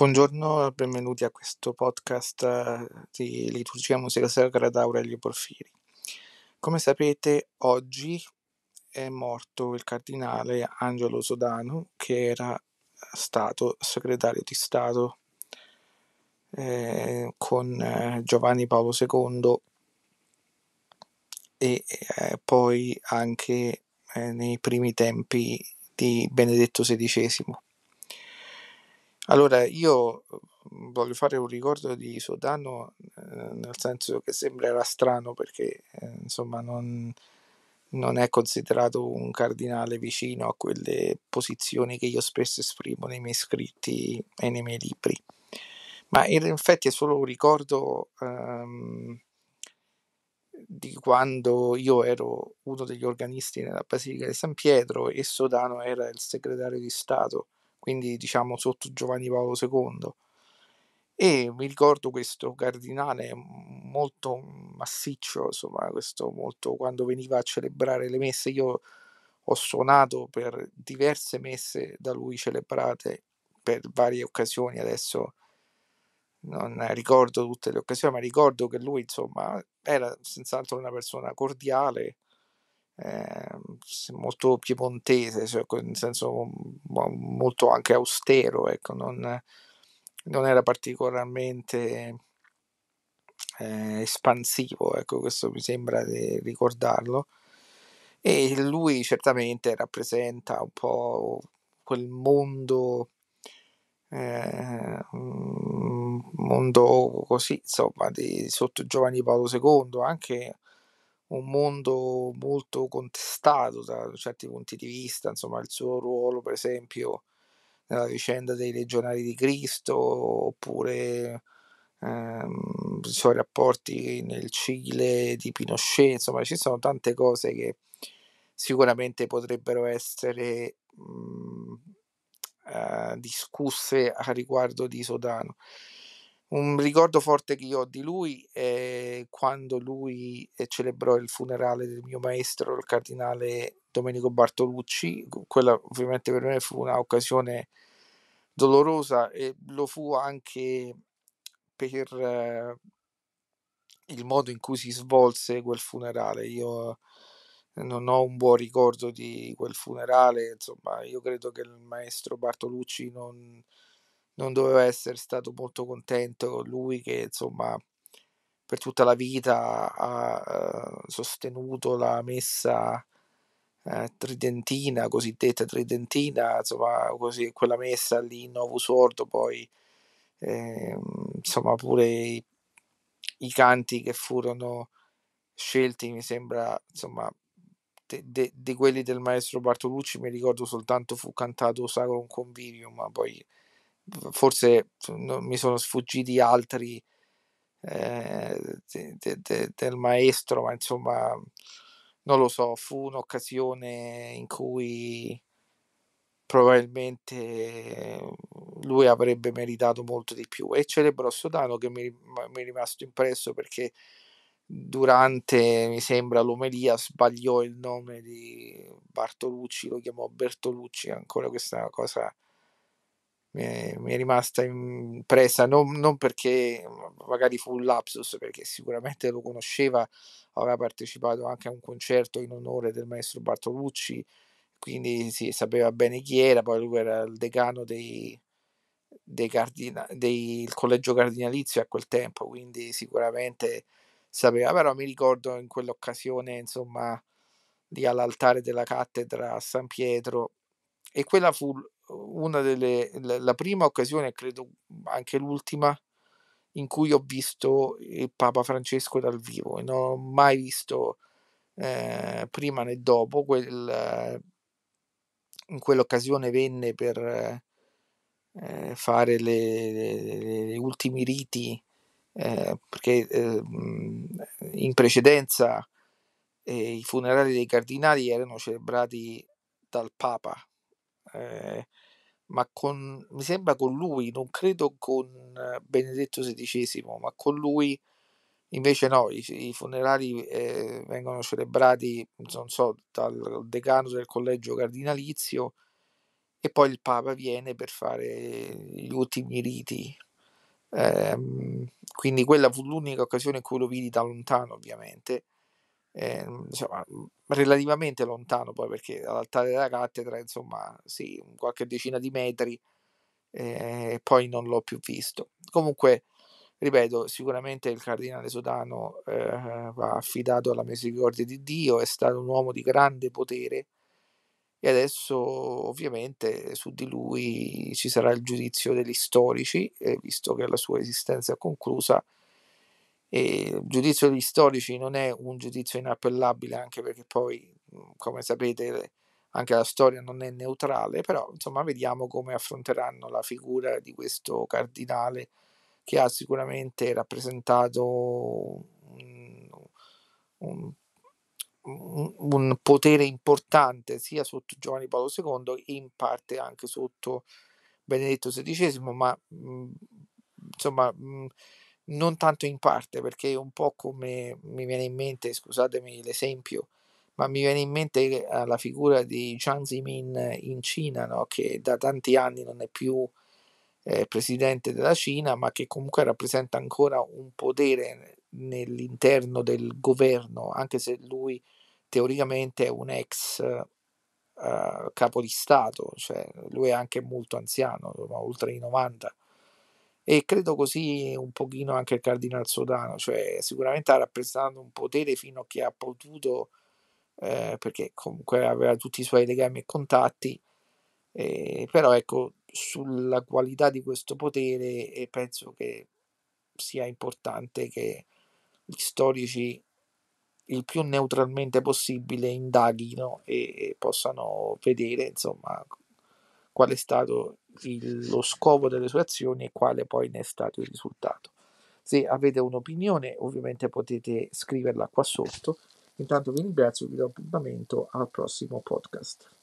Buongiorno, benvenuti a questo podcast eh, di Liturgia e Musica Sacra da Aurelio Porfiri. Come sapete, oggi è morto il cardinale Angelo Sodano, che era stato segretario di Stato eh, con eh, Giovanni Paolo II e eh, poi anche eh, nei primi tempi di Benedetto XVI. Allora, io mhmm, voglio fare un ricordo di Sodano, eh, nel senso che sembrerà strano perché eh, insomma non, non, è considerato un cardinale vicino a quelle posizioni che io spesso esprimo nei miei scritti e nei miei libri. Ma in effetti è solo un ricordo ehm, di quando io ero uno degli organisti nella Basilica di San Pietro e Sodano era il segretario di Stato quindi diciamo sotto Giovanni Paolo II. E mi ricordo questo cardinale molto massiccio, insomma, questo molto quando veniva a celebrare le messe. Io ho suonato per diverse messe da lui celebrate per varie occasioni. Adesso non ricordo tutte le occasioni, ma ricordo che lui, insomma, era senz'altro una persona cordiale, eh, molto piemontese, cioè, in senso mm, molto anche austero, ecco, non, non era particolarmente eh, espansivo, ecco, questo mi sembra di ricordarlo. E lui certamente rappresenta un po' quel mondo, eh, mondo così, insomma, di, sotto Giovanni Paolo II, anche un mondo molto contestato da certi punti di vista, insomma il suo ruolo per esempio nella vicenda dei legionari di Cristo oppure ehm, i suoi rapporti nel Cile di Pinochet, insomma ci sono tante cose che sicuramente potrebbero essere mh, mm, eh, discusse a riguardo di Sodano. Un ricordo forte che io ho di lui è quando lui eh, celebrò il funerale del mio maestro, il cardinale Domenico Bartolucci. Quella ovviamente per me fu un'occasione dolorosa e lo fu anche per eh, il modo in cui si svolse quel funerale. Io non ho un buon ricordo di quel funerale, insomma, io credo che il maestro Bartolucci non non doveva essere stato molto contento con lui che insomma per tutta la vita ha uh, sostenuto la messa uh, tridentina, cosiddetta tridentina, insomma così, quella messa lì in Novus Ordo, poi eh, insomma pure i, i, canti che furono scelti, mi sembra, insomma, di quelli del maestro Bartolucci mi ricordo soltanto fu cantato Sacro un Convivio, ma poi forse mi sono sfuggiti altri eh, de, de, del maestro, ma insomma non lo so, fu un'occasione in cui probabilmente lui avrebbe meritato molto di più e celebro Sodano che mi, mi è rimasto impresso perché durante, mi sembra, l'omelia sbagliò il nome di Bartolucci, lo chiamò Bertolucci, ancora questa cosa mi è, mi è rimasta impressa, non, non, perché magari fu un lapsus, perché sicuramente lo conosceva, aveva partecipato anche a un concerto in onore del maestro Bartolucci, quindi si sì, sapeva bene chi era, poi lui era il decano dei, dei cardina, dei, del collegio cardinalizio a quel tempo, quindi sicuramente sapeva, però mi ricordo in quell'occasione, insomma, lì all'altare della cattedra a San Pietro, e quella fu una delle, la, la prima occasione, credo anche l'ultima, in cui ho visto il Papa Francesco dal vivo e non ho mai visto eh, prima né dopo. Quel, in quell'occasione venne per eh, fare le, le, le, ultimi riti eh, perché ehm, in precedenza eh, i funerali dei cardinali erano celebrati dal Papa. Eh, ma con, mi sembra con lui, non credo con eh, Benedetto XVI, ma con lui invece no, i, i funerali eh, vengono celebrati, non so, dal decano del collegio cardinalizio e poi il Papa viene per fare gli ultimi riti. Eh, quindi quella fu l'unica occasione in cui lo vidi da lontano, ovviamente eh, insomma, mhmm, relativamente lontano poi perché dall'altare della cattedra insomma sì, qualche decina di metri eh, e poi non l'ho più visto. Comunque, ripeto, sicuramente il cardinale Sodano eh, va affidato alla misericordia di Dio, è stato un uomo di grande potere e adesso ovviamente su di lui ci sarà il giudizio degli storici, eh, visto che la sua esistenza è conclusa e il giudizio degli storici non è un giudizio inappellabile, anche perché poi, mhmm, come sapete, anche la storia non è neutrale, però insomma vediamo come affronteranno la figura di questo cardinale che ha sicuramente rappresentato un, un, un potere importante sia sotto Giovanni Paolo II e in parte anche sotto Benedetto XVI, ma mhmm, insomma... Mh, mhmm, non tanto in parte, perché è un po' come mi viene in mente, scusatemi l'esempio, ma mi viene in mente eh, la figura di Jiang Zemin in Cina, no? che da tanti anni non è più eh, presidente della Cina, ma che comunque rappresenta ancora un potere nell'interno del governo, anche se lui teoricamente è un ex eh, capo di Stato, cioè lui è anche molto anziano, oltre i 90 e credo così un pochino anche il Cardinal Sodano, cioè sicuramente ha rappresentato un potere fino a che ha potuto, eh, perché comunque aveva tutti i suoi legami e contatti, eh, però ecco, sulla qualità di questo potere eh, penso che sia importante che gli storici il più neutralmente possibile indaghino e, e possano vedere insomma qual è stato il, lo scopo delle sue azioni e quale poi ne è stato il risultato. Se avete un'opinione ovviamente potete scriverla qua sotto. Intanto vi ringrazio e vi do appuntamento al prossimo podcast.